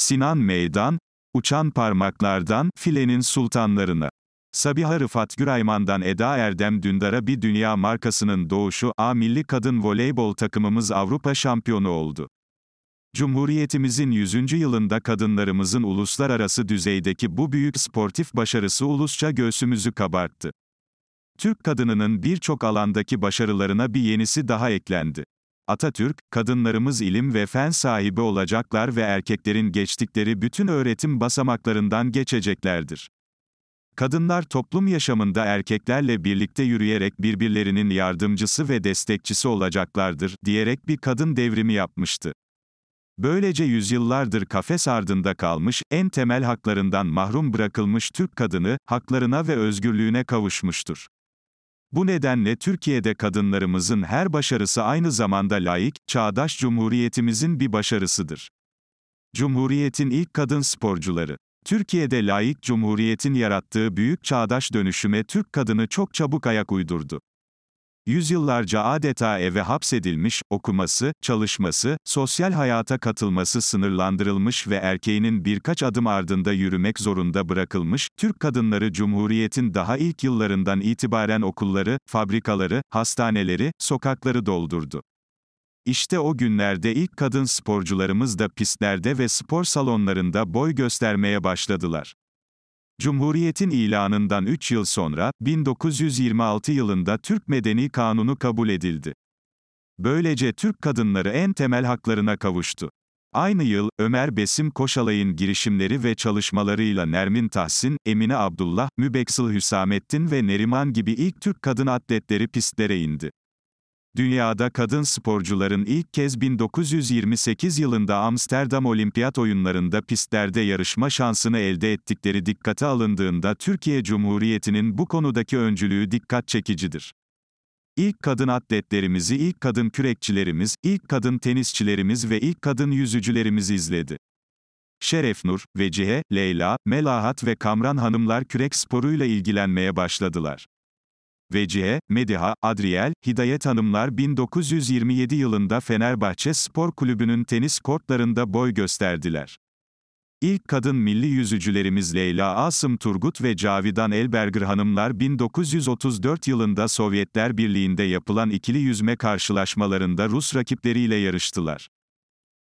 Sinan Meydan, Uçan Parmaklardan, Filenin Sultanlarını, Sabiha Rıfat Gürayman'dan Eda Erdem Dündar'a bir dünya markasının doğuşu, A milli kadın voleybol takımımız Avrupa şampiyonu oldu. Cumhuriyetimizin 100. yılında kadınlarımızın uluslararası düzeydeki bu büyük sportif başarısı ulusça göğsümüzü kabarttı. Türk kadınının birçok alandaki başarılarına bir yenisi daha eklendi. Atatürk, kadınlarımız ilim ve fen sahibi olacaklar ve erkeklerin geçtikleri bütün öğretim basamaklarından geçeceklerdir. Kadınlar toplum yaşamında erkeklerle birlikte yürüyerek birbirlerinin yardımcısı ve destekçisi olacaklardır diyerek bir kadın devrimi yapmıştı. Böylece yüzyıllardır kafes ardında kalmış, en temel haklarından mahrum bırakılmış Türk kadını, haklarına ve özgürlüğüne kavuşmuştur. Bu nedenle Türkiye'de kadınlarımızın her başarısı aynı zamanda layık, çağdaş cumhuriyetimizin bir başarısıdır. Cumhuriyetin ilk kadın sporcuları Türkiye'de layık cumhuriyetin yarattığı büyük çağdaş dönüşüme Türk kadını çok çabuk ayak uydurdu. Yüzyıllarca adeta eve hapsedilmiş, okuması, çalışması, sosyal hayata katılması sınırlandırılmış ve erkeğinin birkaç adım ardında yürümek zorunda bırakılmış, Türk kadınları Cumhuriyet'in daha ilk yıllarından itibaren okulları, fabrikaları, hastaneleri, sokakları doldurdu. İşte o günlerde ilk kadın sporcularımız da pistlerde ve spor salonlarında boy göstermeye başladılar. Cumhuriyetin ilanından 3 yıl sonra, 1926 yılında Türk Medeni Kanunu kabul edildi. Böylece Türk kadınları en temel haklarına kavuştu. Aynı yıl, Ömer Besim Koşalay'ın girişimleri ve çalışmalarıyla Nermin Tahsin, Emine Abdullah, Mübeksıl Hüsamettin ve Neriman gibi ilk Türk kadın atletleri pistlere indi. Dünyada kadın sporcuların ilk kez 1928 yılında Amsterdam Olimpiyat Oyunlarında pistlerde yarışma şansını elde ettikleri dikkate alındığında Türkiye Cumhuriyeti'nin bu konudaki öncülüğü dikkat çekicidir. İlk kadın atletlerimizi, ilk kadın kürekçilerimiz, ilk kadın tenisçilerimiz ve ilk kadın yüzücülerimiz izledi. Şeref Nur, Vecihe, Leyla, Melahat ve Kamran hanımlar kürek sporuyla ilgilenmeye başladılar. Vecihe, Mediha, Adriel, Hidayet Hanımlar 1927 yılında Fenerbahçe Spor Kulübü'nün tenis kortlarında boy gösterdiler. İlk kadın milli yüzücülerimiz Leyla Asım Turgut ve Cavidan Elberger hanımlar 1934 yılında Sovyetler Birliği'nde yapılan ikili yüzme karşılaşmalarında Rus rakipleriyle yarıştılar.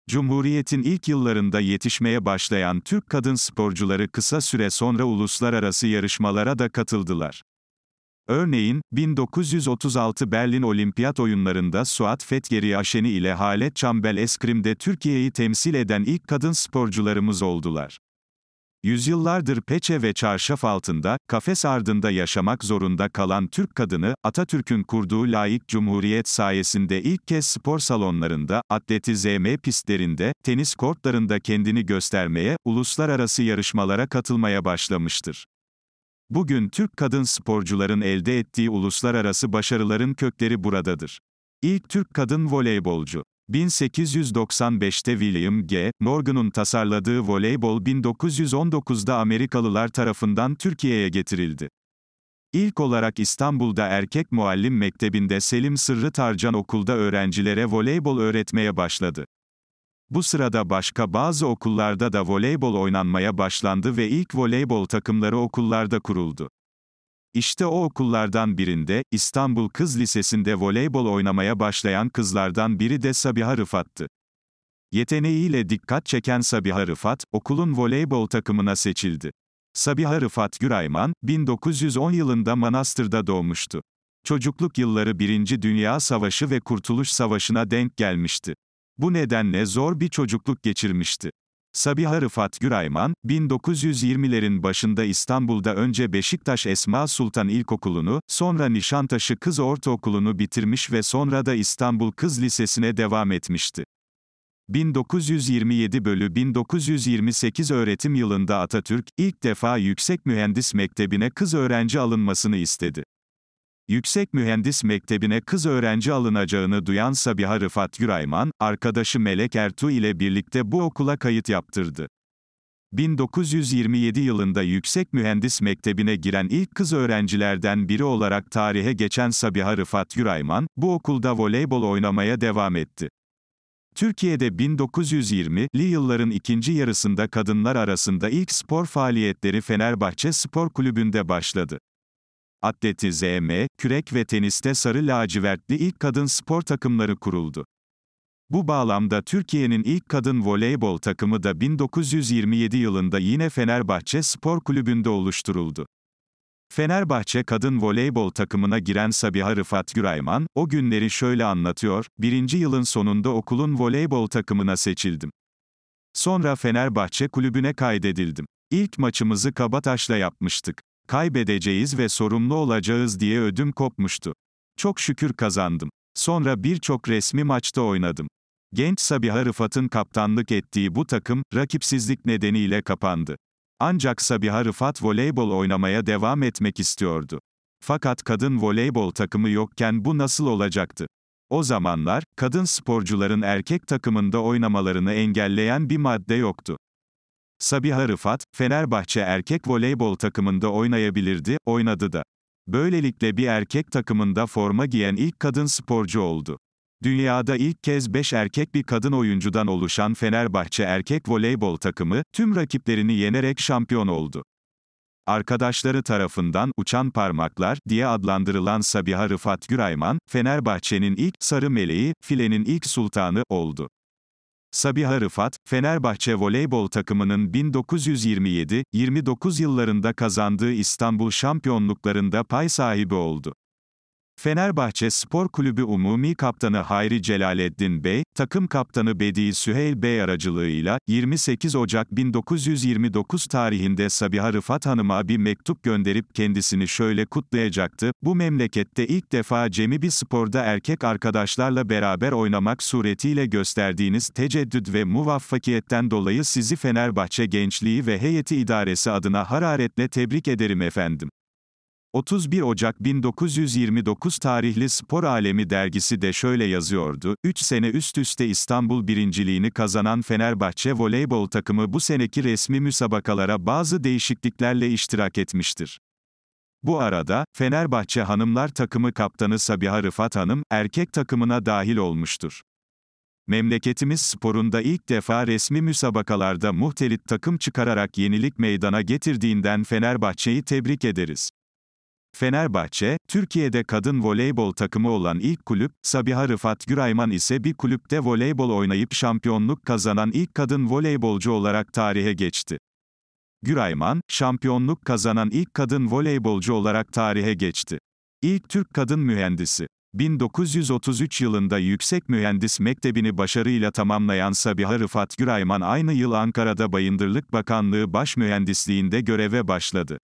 Cumhuriyetin ilk yıllarında yetişmeye başlayan Türk kadın sporcuları kısa süre sonra uluslararası yarışmalara da katıldılar. Örneğin, 1936 Berlin Olimpiyat Oyunlarında Suat Fetgeri Aşeni ile Hale Çambel Eskrim'de Türkiye'yi temsil eden ilk kadın sporcularımız oldular. Yüzyıllardır peçe ve çarşaf altında, kafes ardında yaşamak zorunda kalan Türk kadını, Atatürk'ün kurduğu layık cumhuriyet sayesinde ilk kez spor salonlarında, atletizm pistlerinde, tenis kortlarında kendini göstermeye, uluslararası yarışmalara katılmaya başlamıştır. Bugün Türk kadın sporcuların elde ettiği uluslararası başarıların kökleri buradadır. İlk Türk kadın voleybolcu 1895'te William G. Morgan'un tasarladığı voleybol 1919'da Amerikalılar tarafından Türkiye'ye getirildi. İlk olarak İstanbul'da Erkek Muallim Mektebi'nde Selim Sırrı Tarcan okulda öğrencilere voleybol öğretmeye başladı. Bu sırada başka bazı okullarda da voleybol oynanmaya başlandı ve ilk voleybol takımları okullarda kuruldu. İşte o okullardan birinde, İstanbul Kız Lisesi'nde voleybol oynamaya başlayan kızlardan biri de Sabiha Rıfat'tı. Yeteneğiyle dikkat çeken Sabiha Rıfat, okulun voleybol takımına seçildi. Sabiha Rıfat Gürayman, 1910 yılında Manastır'da doğmuştu. Çocukluk yılları Birinci Dünya Savaşı ve Kurtuluş Savaşı'na denk gelmişti. Bu nedenle zor bir çocukluk geçirmişti. Sabiha Rıfat Gürayman, 1920'lerin başında İstanbul'da önce Beşiktaş Esma Sultan İlkokulu'nu, sonra Nişantaşı Kız Ortaokulu'nu bitirmiş ve sonra da İstanbul Kız Lisesi'ne devam etmişti. 1927 bölü 1928 öğretim yılında Atatürk, ilk defa Yüksek Mühendis Mektebi'ne kız öğrenci alınmasını istedi. Yüksek Mühendis Mektebi'ne kız öğrenci alınacağını duyan Sabiha Rıfat Yurayman, arkadaşı Melek Ertuğ ile birlikte bu okula kayıt yaptırdı. 1927 yılında Yüksek Mühendis Mektebi'ne giren ilk kız öğrencilerden biri olarak tarihe geçen Sabiha Rıfat Yurayman, bu okulda voleybol oynamaya devam etti. Türkiye'de 1920'li yılların ikinci yarısında kadınlar arasında ilk spor faaliyetleri Fenerbahçe Spor Kulübü'nde başladı atleti ZM, kürek ve teniste sarı lacivertli ilk kadın spor takımları kuruldu. Bu bağlamda Türkiye'nin ilk kadın voleybol takımı da 1927 yılında yine Fenerbahçe Spor Kulübü'nde oluşturuldu. Fenerbahçe kadın voleybol takımına giren Sabiha Rıfat Gürayman, o günleri şöyle anlatıyor, birinci yılın sonunda okulun voleybol takımına seçildim. Sonra Fenerbahçe kulübüne kaydedildim. İlk maçımızı Kabataş'la yapmıştık kaybedeceğiz ve sorumlu olacağız diye ödüm kopmuştu. Çok şükür kazandım. Sonra birçok resmi maçta oynadım. Genç Sabiha Rıfat'ın kaptanlık ettiği bu takım, rakipsizlik nedeniyle kapandı. Ancak Sabiha Rıfat voleybol oynamaya devam etmek istiyordu. Fakat kadın voleybol takımı yokken bu nasıl olacaktı? O zamanlar, kadın sporcuların erkek takımında oynamalarını engelleyen bir madde yoktu. Sabiha Rıfat, Fenerbahçe erkek voleybol takımında oynayabilirdi, oynadı da. Böylelikle bir erkek takımında forma giyen ilk kadın sporcu oldu. Dünyada ilk kez 5 erkek bir kadın oyuncudan oluşan Fenerbahçe erkek voleybol takımı, tüm rakiplerini yenerek şampiyon oldu. Arkadaşları tarafından uçan parmaklar diye adlandırılan Sabiha Rıfat Gürayman, Fenerbahçe'nin ilk sarı meleği, filenin ilk sultanı oldu. Sabiha Rıfat, Fenerbahçe voleybol takımının 1927-29 yıllarında kazandığı İstanbul şampiyonluklarında pay sahibi oldu. Fenerbahçe Spor Kulübü Umumi Kaptanı Hayri Celaleddin Bey, takım kaptanı Bedi Süheyl Bey aracılığıyla 28 Ocak 1929 tarihinde Sabiha Rıfat Hanım'a bir mektup gönderip kendisini şöyle kutlayacaktı. Bu memlekette ilk defa Cemi bir sporda erkek arkadaşlarla beraber oynamak suretiyle gösterdiğiniz teceddüd ve muvaffakiyetten dolayı sizi Fenerbahçe Gençliği ve Heyeti İdaresi adına hararetle tebrik ederim efendim. 31 Ocak 1929 tarihli Spor Alemi dergisi de şöyle yazıyordu, 3 sene üst üste İstanbul birinciliğini kazanan Fenerbahçe voleybol takımı bu seneki resmi müsabakalara bazı değişikliklerle iştirak etmiştir. Bu arada, Fenerbahçe hanımlar takımı kaptanı Sabiha Rıfat Hanım, erkek takımına dahil olmuştur. Memleketimiz sporunda ilk defa resmi müsabakalarda muhtelit takım çıkararak yenilik meydana getirdiğinden Fenerbahçe'yi tebrik ederiz. Fenerbahçe, Türkiye'de kadın voleybol takımı olan ilk kulüp, Sabiha Rıfat Gürayman ise bir kulüpte voleybol oynayıp şampiyonluk kazanan ilk kadın voleybolcu olarak tarihe geçti. Gürayman, şampiyonluk kazanan ilk kadın voleybolcu olarak tarihe geçti. İlk Türk kadın mühendisi. 1933 yılında Yüksek Mühendis Mektebi'ni başarıyla tamamlayan Sabiha Rıfat Gürayman aynı yıl Ankara'da Bayındırlık Bakanlığı Baş Mühendisliğinde göreve başladı.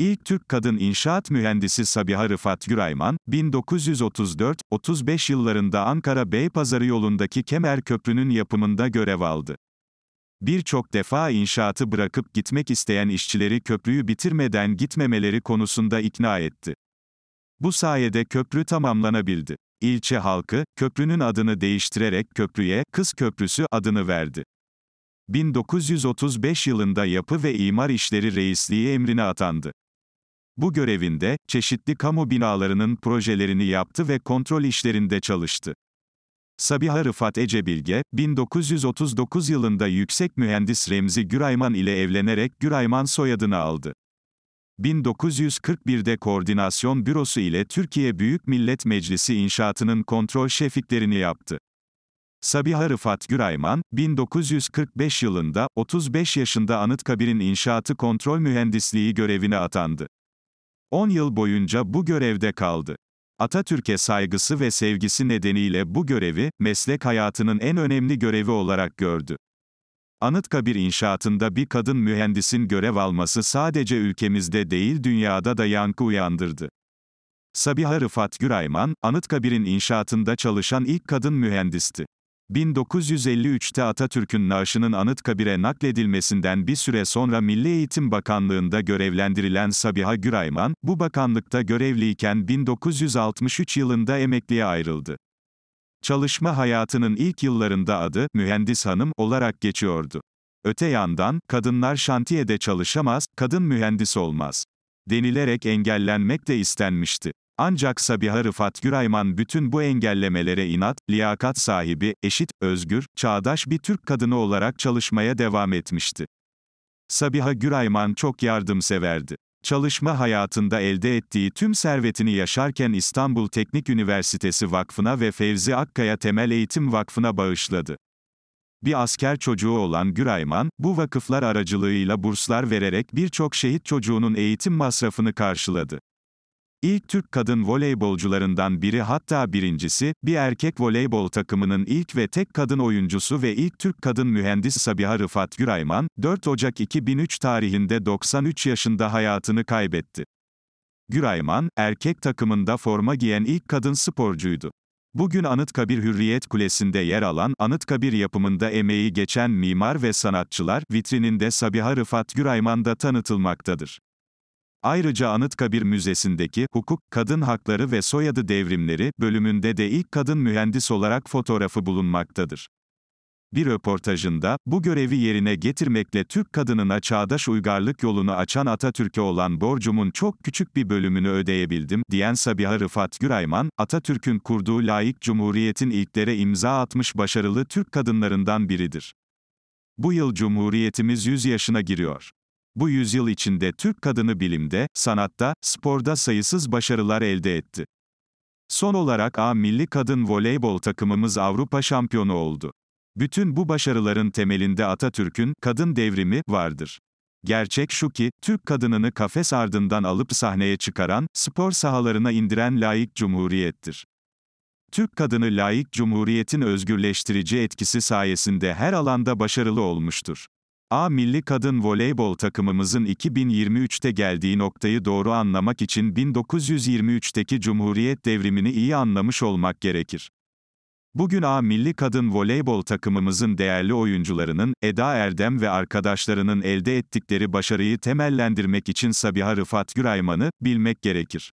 İlk Türk kadın inşaat mühendisi Sabiha Rıfat Gürayman, 1934-35 yıllarında Ankara Beypazarı yolundaki Kemer Köprü'nün yapımında görev aldı. Birçok defa inşaatı bırakıp gitmek isteyen işçileri köprüyü bitirmeden gitmemeleri konusunda ikna etti. Bu sayede köprü tamamlanabildi. İlçe halkı, köprünün adını değiştirerek köprüye Kız Köprüsü adını verdi. 1935 yılında Yapı ve İmar İşleri Reisliği emrine atandı. Bu görevinde, çeşitli kamu binalarının projelerini yaptı ve kontrol işlerinde çalıştı. Sabiha Rıfat Ecebilge, 1939 yılında yüksek mühendis Remzi Gürayman ile evlenerek Gürayman soyadını aldı. 1941'de Koordinasyon Bürosu ile Türkiye Büyük Millet Meclisi inşaatının kontrol şefiklerini yaptı. Sabiha Rıfat Gürayman, 1945 yılında, 35 yaşında Anıtkabir'in inşaatı kontrol mühendisliği görevine atandı. 10 yıl boyunca bu görevde kaldı. Atatürk'e saygısı ve sevgisi nedeniyle bu görevi, meslek hayatının en önemli görevi olarak gördü. Anıtkabir inşaatında bir kadın mühendisin görev alması sadece ülkemizde değil dünyada da yankı uyandırdı. Sabiha Rıfat Gürayman, Anıtkabir'in inşaatında çalışan ilk kadın mühendisti. 1953'te Atatürk'ün naaşının Anıtkabir'e nakledilmesinden bir süre sonra Milli Eğitim Bakanlığı'nda görevlendirilen Sabiha Gürayman, bu bakanlıkta görevliyken 1963 yılında emekliye ayrıldı. Çalışma hayatının ilk yıllarında adı, Mühendis Hanım, olarak geçiyordu. Öte yandan, kadınlar şantiyede çalışamaz, kadın mühendis olmaz denilerek engellenmek de istenmişti. Ancak Sabiha Rıfat Gürayman bütün bu engellemelere inat, liyakat sahibi, eşit, özgür, çağdaş bir Türk kadını olarak çalışmaya devam etmişti. Sabiha Gürayman çok yardımseverdi. Çalışma hayatında elde ettiği tüm servetini yaşarken İstanbul Teknik Üniversitesi Vakfı'na ve Fevzi Akkaya Temel Eğitim Vakfı'na bağışladı. Bir asker çocuğu olan Gürayman, bu vakıflar aracılığıyla burslar vererek birçok şehit çocuğunun eğitim masrafını karşıladı. İlk Türk kadın voleybolcularından biri hatta birincisi, bir erkek voleybol takımının ilk ve tek kadın oyuncusu ve ilk Türk kadın mühendis Sabiha Rıfat Gürayman, 4 Ocak 2003 tarihinde 93 yaşında hayatını kaybetti. Gürayman, erkek takımında forma giyen ilk kadın sporcuydu. Bugün Anıtkabir Hürriyet Kulesi'nde yer alan, Anıtkabir yapımında emeği geçen mimar ve sanatçılar, vitrininde Sabiha Rıfat Gürayman da tanıtılmaktadır. Ayrıca Anıtkabir Müzesi'ndeki Hukuk, Kadın Hakları ve Soyadı Devrimleri bölümünde de ilk kadın mühendis olarak fotoğrafı bulunmaktadır. Bir röportajında, bu görevi yerine getirmekle Türk kadınına çağdaş uygarlık yolunu açan Atatürk'e olan borcumun çok küçük bir bölümünü ödeyebildim, diyen Sabiha Rıfat Gürayman, Atatürk'ün kurduğu layık cumhuriyetin ilklere imza atmış başarılı Türk kadınlarından biridir. Bu yıl Cumhuriyetimiz 100 yaşına giriyor. Bu yüzyıl içinde Türk kadını bilimde, sanatta, sporda sayısız başarılar elde etti. Son olarak A milli kadın voleybol takımımız Avrupa şampiyonu oldu. Bütün bu başarıların temelinde Atatürk'ün kadın devrimi vardır. Gerçek şu ki, Türk kadınını kafes ardından alıp sahneye çıkaran, spor sahalarına indiren layık cumhuriyettir. Türk kadını layık cumhuriyetin özgürleştirici etkisi sayesinde her alanda başarılı olmuştur. A milli kadın voleybol takımımızın 2023'te geldiği noktayı doğru anlamak için 1923'teki Cumhuriyet devrimini iyi anlamış olmak gerekir. Bugün A milli kadın voleybol takımımızın değerli oyuncularının, Eda Erdem ve arkadaşlarının elde ettikleri başarıyı temellendirmek için Sabiha Rıfat Gürayman'ı bilmek gerekir.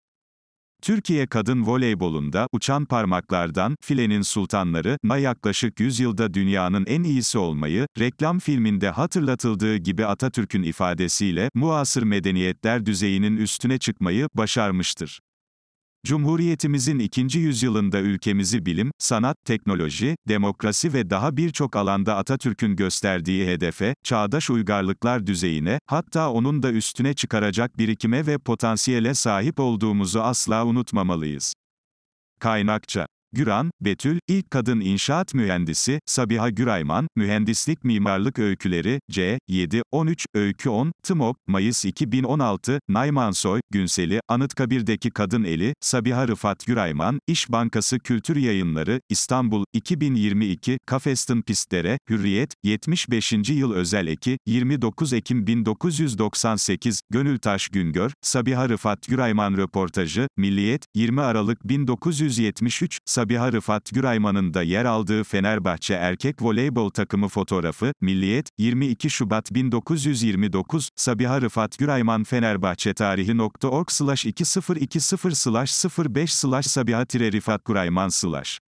Türkiye kadın voleybolunda uçan parmaklardan filenin sultanlarına yaklaşık 100 yılda dünyanın en iyisi olmayı, reklam filminde hatırlatıldığı gibi Atatürk'ün ifadesiyle muasır medeniyetler düzeyinin üstüne çıkmayı başarmıştır. Cumhuriyetimizin ikinci yüzyılında ülkemizi bilim, sanat, teknoloji, demokrasi ve daha birçok alanda Atatürk'ün gösterdiği hedefe, çağdaş uygarlıklar düzeyine, hatta onun da üstüne çıkaracak birikime ve potansiyele sahip olduğumuzu asla unutmamalıyız. Kaynakça Güran, Betül, ilk kadın inşaat mühendisi, Sabiha Gürayman, Mühendislik Mimarlık Öyküleri, C, 7, 13, Öykü 10, TMOK, Mayıs 2016, Naymansoy, Günseli, Anıtkabir'deki Kadın Eli, Sabiha Rıfat Gürayman, İş Bankası Kültür Yayınları, İstanbul, 2022, Kafestin Pistlere, Hürriyet, 75. Yıl Özel Eki, 29 Ekim 1998, Gönültaş Güngör, Sabiha Rıfat Gürayman Röportajı, Milliyet, 20 Aralık 1973, Sabiha Sabiha Rıfat Gürayman'ın da yer aldığı Fenerbahçe erkek voleybol takımı fotoğrafı, Milliyet, 22 Şubat 1929, Sabiha Rıfat Gürayman Fenerbahçe tarihi.org slash 2020 slash 05 slash Sabiha Rıfat Gürayman slash